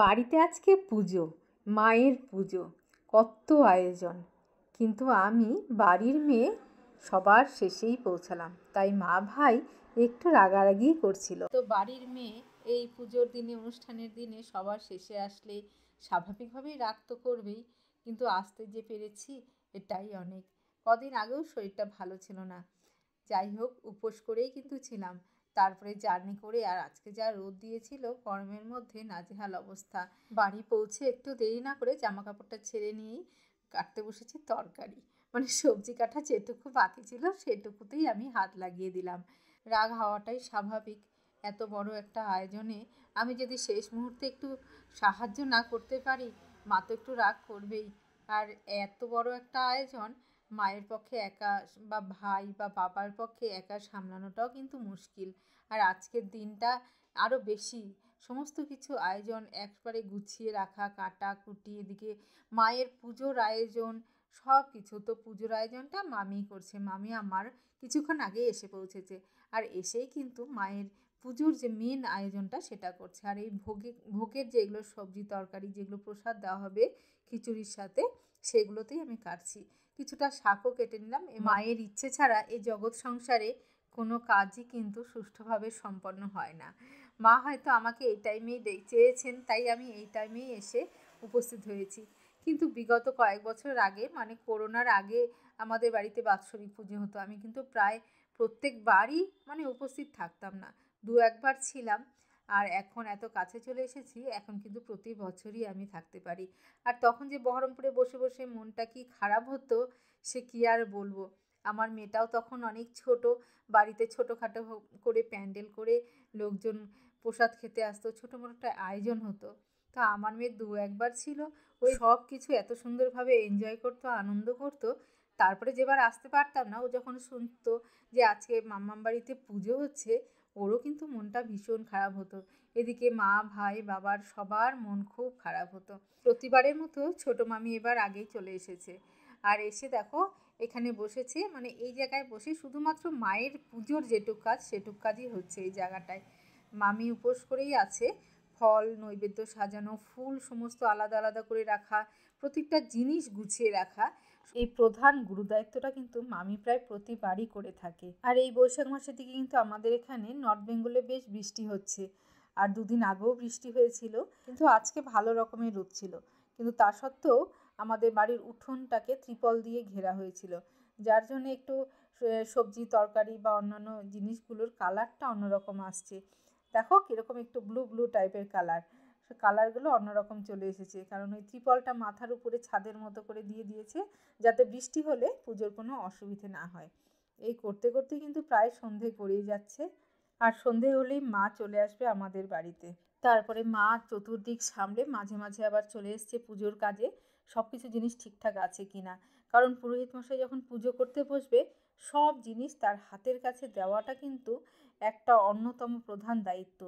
বাড়িতে আজকে পুজো মায়ের পুজো কত আয়োজন কিন্তু আমি বাড়ির মেয়ে সবার শেষেই পৌঁছালাম তাই মা ভাই একটু রাগারাগি করছিল তো বাড়ির মেয়ে এই পুজোর দিনে অনুষ্ঠানের দিনে সবার শেষে আসলে স্বাভাবিকভাবেই রাগ তো করবেই কিন্তু আসতে যে পেরেছি এটাই অনেক কদিন আগেও শরীরটা ভালো ছিল না যাই হোক উপোস করেই কিন্তু ছিলাম তারপরে জার্নি করে আর আজকে যা রোদ দিয়েছিল গরমের মধ্যে নাজেহাল অবস্থা বাড়ি পৌঁছে একটু দেরি না করে জামা কাপড়টা ছেড়ে নিয়েই কাটতে বসেছি তরকারি মানে সবজি কাটা যেটুকু বাকি ছিল সেটুকুতেই আমি হাত লাগিয়ে দিলাম রাগ হওয়াটাই স্বাভাবিক এত বড় একটা আয়োজনে আমি যদি শেষ মুহূর্তে একটু সাহায্য না করতে পারি মা তো একটু রাগ করবেই আর এত বড় একটা আয়োজন মায়ের পক্ষে একা বা ভাই বা বাবার পক্ষে একা সামলানোটাও কিন্তু মুশকিল আর আজকের দিনটা আরও বেশি সমস্ত কিছু আয়োজন একবারে গুছিয়ে রাখা কাটা কুটি এদিকে মায়ের পুজোর আয়োজন সব কিছু তো পুজোর আয়োজনটা মামি করছে মামি আমার কিছুক্ষণ আগে এসে পৌঁছেছে আর এসেই কিন্তু মায়ের পুজোর যে মেন আয়োজনটা সেটা করছে আর এই ভোগে ভোগের যেগুলো সবজি তরকারি যেগুলো প্রসাদ দেওয়া হবে খিচুড়ির সাথে সেগুলোতেই আমি কাটছি কিছুটা শাকও কেটে নিলাম এ মায়ের ইচ্ছে ছাড়া এই জগৎ সংসারে কোনো কাজই কিন্তু সুষ্ঠুভাবে সম্পন্ন হয় না মা হয়তো আমাকে এই টাইমেই চেয়েছেন তাই আমি এই টাইমেই এসে উপস্থিত হয়েছি কিন্তু বিগত কয়েক বছর আগে মানে করোনার আগে আমাদের বাড়িতে বাৎসরিক পুজো হতো আমি কিন্তু প্রায় প্রত্যেকবারই মানে উপস্থিত থাকতাম না দু একবার ছিলাম আর এখন এত কাছে চলে এসেছি এখন কিন্তু প্রতি বছরই আমি থাকতে পারি আর তখন যে বহরমপুরে বসে বসে মনটা কি খারাপ হতো সে কি আর বলবো আমার মেয়েটাও তখন অনেক ছোট বাড়িতে ছোটোখাটো করে প্যান্ডেল করে লোকজন প্রসাদ খেতে আসতো ছোটো মোটো একটা আয়োজন হতো তা আমার মেয়ে দু একবার ছিল ওই সব কিছু এত সুন্দরভাবে এনজয় করতো আনন্দ করতো তারপরে যেবার আসতে পারতাম না ও যখন শুনতো যে আজকে মাম্মাম বাড়িতে পুজো হচ্ছে ওরও কিন্তু মনটা ভীষণ খারাপ হতো এদিকে মা ভাই বাবার সবার মন খুব খারাপ হতো প্রতিবারের মতো ছোট মামি এবার আগেই চলে এসেছে আর এসে দেখো এখানে বসেছে মানে এই জায়গায় বসে শুধুমাত্র মায়ের পুজোর যেটুক কাজ সেটুক কাজই হচ্ছে এই জায়গাটায় মামি উপোস করেই আছে ফল নৈবেদ্য সাজানো ফুল সমস্ত আলাদা আলাদা করে রাখা প্রত্যেকটা জিনিস গুছিয়ে রাখা এই প্রধান গুরুদায়িত্বটা কিন্তু মামি প্রায় প্রতিবারই করে থাকে আর এই বৈশাখ মাসের দিকে কিন্তু আমাদের এখানে নর্থ বেঙ্গলে বেশ বৃষ্টি হচ্ছে আর দুদিন আগেও বৃষ্টি হয়েছিল কিন্তু আজকে ভালো রকমের রোদ ছিল কিন্তু তা সত্ত্বেও আমাদের বাড়ির উঠোনটাকে ত্রিপল দিয়ে ঘেরা হয়েছিল যার জন্য একটু সবজি তরকারি বা অন্যান্য জিনিসগুলোর কালারটা অন্যরকম আসছে দেখো কীরকম একটু ব্লু ব্লু টাইপের কালার কালারগুলো অন্যরকম চলে এসেছে কারণ ওই ত্রিপলটা মাথার উপরে ছাদের মতো করে দিয়ে দিয়েছে যাতে বৃষ্টি হলে পুজোর কোনো অসুবিধে না হয় এই করতে করতে কিন্তু প্রায় সন্ধে গড়িয়ে যাচ্ছে আর সন্ধে হলেই মা চলে আসবে আমাদের বাড়িতে তারপরে মা চতুর্দিক সামলে মাঝে মাঝে আবার চলে এসছে পুজোর কাজে সব কিছু জিনিস ঠিকঠাক আছে কি না কারণ পুরোহিত মশাই যখন পুজো করতে বসবে সব জিনিস তার হাতের কাছে দেওয়াটা কিন্তু একটা অন্যতম প্রধান দায়িত্ব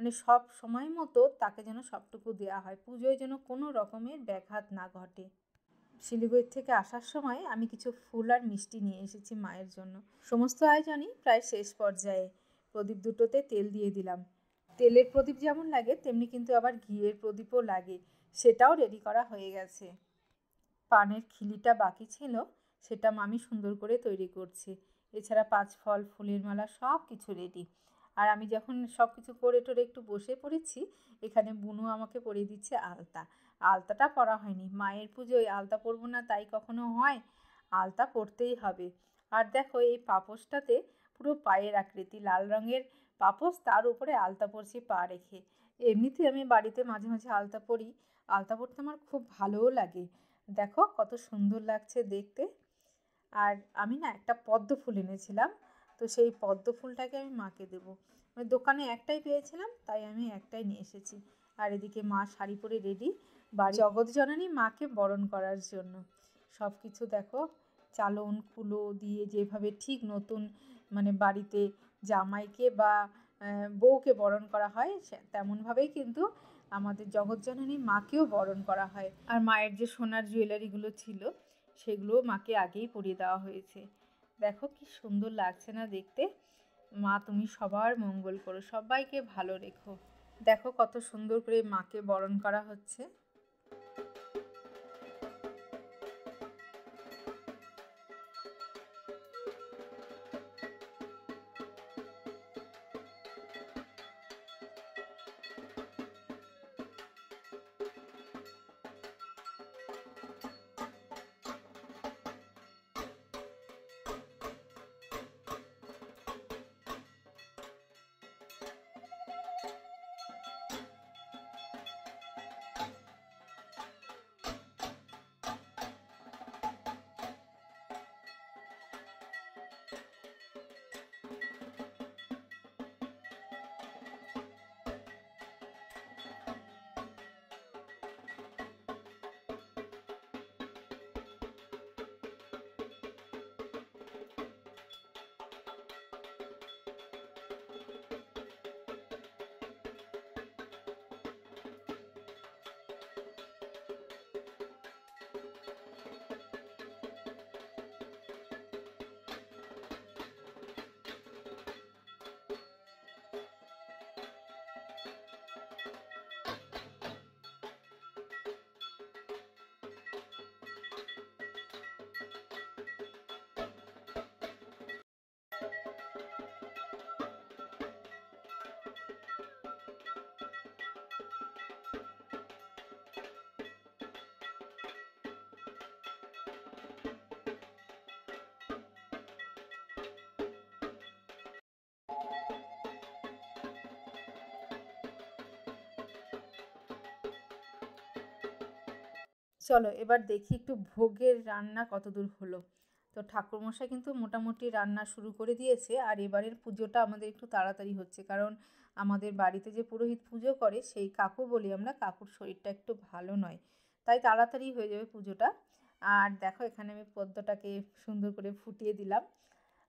মানে সব সময় মতো তাকে যেন সবটুকু দেওয়া হয় পুজোয় যেন কোনো রকমের ব্যাঘাত না ঘটে শিলিগুড়ির থেকে আসার সময় আমি কিছু ফুল আর মিষ্টি নিয়ে এসেছি মায়ের জন্য সমস্ত আয়োজনই প্রায় শেষ পর্যায়ে প্রদীপ দুটোতে তেল দিয়ে দিলাম তেলের প্রদীপ যেমন লাগে তেমনি কিন্তু আবার ঘিয়ের প্রদীপও লাগে সেটাও রেডি করা হয়ে গেছে পানের খিলিটা বাকি ছিল সেটা মামি সুন্দর করে তৈরি করছে এছাড়া পাঁচ ফল ফুলের মালা সব কিছু রেডি আর আমি যখন সব কিছু করে টোরে একটু বসে পড়েছি এখানে বুনু আমাকে পরিয়ে দিচ্ছে আলতা আলতাটা পরা হয়নি মায়ের পুজোয় আলতা পরবো না তাই কখনো হয় আলতা পরতেই হবে আর দেখো এই পাপোশটাতে পুরো পায়ের আকৃতি লাল রঙের পাপোশ তার উপরে আলতা পরছি পা রেখে এমনিতে আমি বাড়িতে মাঝে মাঝে আলতা পরি আলতা পরতে আমার খুব ভালোও লাগে দেখো কত সুন্দর লাগছে দেখতে আর আমি না একটা পদ্ম ফুল এনেছিলাম তো সেই পদ্ম ফুলটাকে আমি মাকে দেবো মানে দোকানে একটাই পেয়েছিলাম তাই আমি একটাই নিয়ে এসেছি আর এদিকে মা শাড়ি পরে রেডি বাড়ি জননী মাকে বরণ করার জন্য সব কিছু দেখো চালন কুলো দিয়ে যেভাবে ঠিক নতুন মানে বাড়িতে জামাইকে বা বউকে বরণ করা হয় তেমনভাবেই কিন্তু আমাদের জগৎজননী মাকেও বরণ করা হয় আর মায়ের যে সোনার জুয়েলারিগুলো ছিল সেগুলো মাকে আগেই পরিয়ে দেওয়া হয়েছে দেখো কি সুন্দর লাগছে না দেখতে মা তুমি সবার মঙ্গল করো সবাইকে ভালো রেখো দেখো কত সুন্দর করে মাকে বরণ করা হচ্ছে চলো এবার দেখি একটু ভোগের রান্না কতদূর হলো তো ঠাকুরমশাই কিন্তু মোটামুটি রান্না শুরু করে দিয়েছে আর এবারের পুজোটা আমাদের একটু তাড়াতাড়ি হচ্ছে কারণ আমাদের বাড়িতে যে পুরোহিত পুজো করে সেই কাকু বলি আমরা কাকুর শরীরটা একটু ভালো নয় তাই তাড়াতাড়ি হয়ে যাবে পুজোটা আর দেখো এখানে আমি পদ্মটাকে সুন্দর করে ফুটিয়ে দিলাম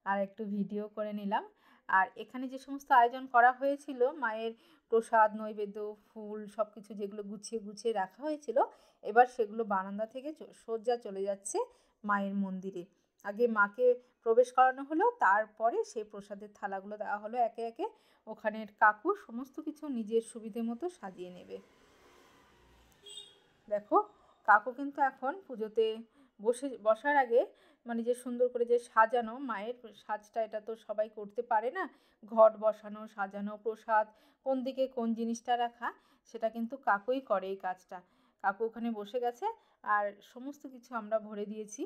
আর একটু ভিডিও করে নিলাম আর এখানে যে সমস্ত আয়োজন করা হয়েছিল মায়ের প্রসাদ নৈবেদ্য ফুল সব কিছু যেগুলো গুছিয়ে গুছিয়ে রাখা হয়েছিল এবার সেগুলো বারান্দা থেকে সজ্জা চলে যাচ্ছে মায়ের মন্দিরে আগে মাকে প্রবেশ করানো হলো তারপরে সেই প্রসাদের থালাগুলো দেওয়া হলো একে একে ওখানের কাকু সমস্ত কিছু নিজের সুবিধে মতো সাজিয়ে নেবে দেখো কাকু কিন্তু এখন পুজোতে বসে বসার আগে মানে যে সুন্দর করে যে সাজানো মায়ের সাজটা এটা তো সবাই করতে পারে না ঘট বসানো সাজানো প্রসাদ কোন দিকে কোন জিনিসটা রাখা সেটা কিন্তু কাকুই করে এই কাজটা কাকু ওখানে বসে গেছে আর সমস্ত কিছু আমরা ভরে দিয়েছি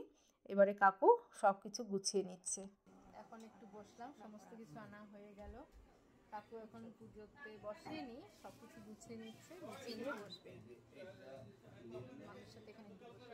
এবারে কাকু সব কিছু গুছিয়ে নিচ্ছে এখন একটু বসলাম সমস্ত কিছু আনা হয়ে গেল কাকু এখন পুজোতে বসেনি সব কিছু গুছিয়ে নিচ্ছে গুছিয়ে নিয়ে বসবে মানুষের সাথে এখানে বসে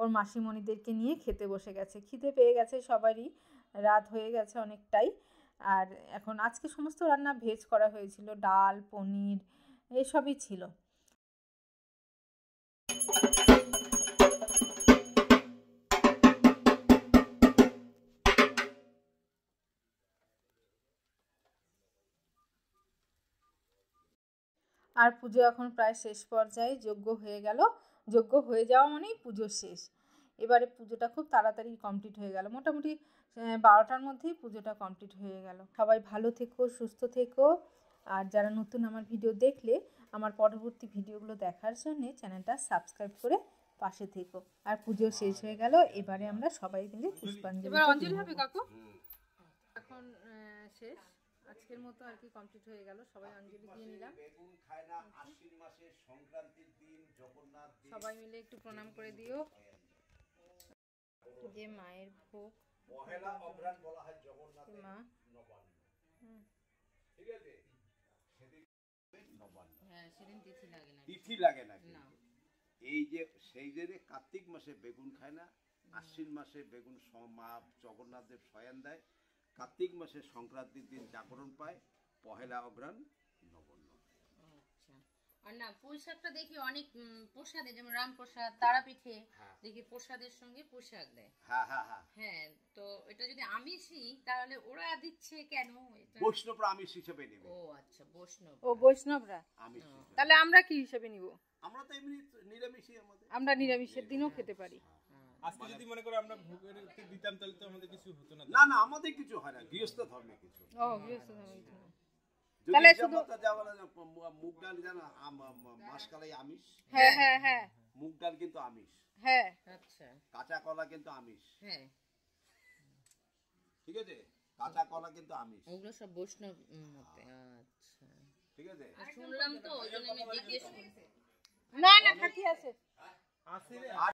ওর মাসিমণিদেরকে নিয়ে খেতে বসে গেছে খিদে পেয়ে গেছে সবারই রাত হয়ে গেছে অনেকটাই আর এখন আজকে সমস্ত রান্না ভেজ করা হয়েছিল ডাল পনির এসবই ছিল আর পুজো এখন প্রায় শেষ পর্যায়ে যোগ্য হয়ে গেল যোগ্য হয়ে যাওয়া মানেই পুজো শেষ এবারে পুজোটা খুব তাড়াতাড়ি কমপ্লিট হয়ে গেল মোটামুটি বারোটার মধ্যেই পুজোটা কমপ্লিট হয়ে গেল সবাই ভালো থেকো সুস্থ থেকো আর যারা নতুন আমার ভিডিও দেখলে আমার পরবর্তী ভিডিওগুলো দেখার জন্য চ্যানেলটা সাবস্ক্রাইব করে পাশে থেকো আর পুজো শেষ হয়ে গেল এবারে আমরা সবাই মিলে পুষ্পাঞ্জলি এবার অঞ্জলি হবে কাকু এখন শেষ আজকের মতো আর কি কমপ্লিট হয়ে গেল সবাই অঞ্জলি দিয়ে নিলাম বেগুন খায় না আচ্ছা। আশ্বিন মাসের সংক্রান্তির দিন জগন্নাথ সবাই মিলে একটু প্রণাম করে দিও যে মায়ের ভোগ পহেলা বলা হয় জগন্নাথের মা ঠিক আছে হ্যাঁ, এই যে সেই কার্তিক মাসে বেগুন খায় না আশ্বিন মাসে বেগুন মা জগন্নাথ দেব শয়ান দেয় কার্তিক মাসের সংক্রান্তির দিন জাগরণ পায় পহেলা অগ্রান আচ্ছা। আর না পোশাকটা দেখি অনেক প্রসাদে যেমন রামপ্রসাদ তারাপীঠে হ্যাঁ। দেখি প্রসাদের সঙ্গে পোশাক দেয় হ্যাঁ, হ্যাঁ, হ্যাঁ তো এটা যদি আমিষই তাহলে ওরা দিচ্ছে কেন বৈষ্ণবরা আমিষ হিসেবে নেবে ও আচ্ছা বৈষ্ণব ও বৈষ্ণবরা আমিষ তাহলে আমরা কি হিসেবে নিব আমরা তো এমনি নিরামিষই আমাদের আমরা নিরামিষের দিনও খেতে পারি আজকে মানে যদি মনে করো আমরা ভোগেরকে দিতাম তাহলে তো আমাদের কিছু হতো না না না আমাদের কিছু হয় না গৃহস্থ ধর্মে কিছু ও গৃহস্থ ধর্মে তাহলে শুধু মুগ ডাল জানা মাসকালাই আমিষ হ্যাঁ হ্যাঁ হ্যাঁ মুগ ডাল কিন্তু আমিষ হ্যাঁ আচ্ছা কাঁচা কলা কিন্তু আমিষ হ্যাঁ ঠিক আছে কাঁচা কলা কিন্তু আমিষ ওগুলো সব বৈষ্ণব মতে আচ্ছা ঠিক আছে শুনলাম তো ওই জন্য আমি জিজ্ঞেস না না থাকি আছে আছে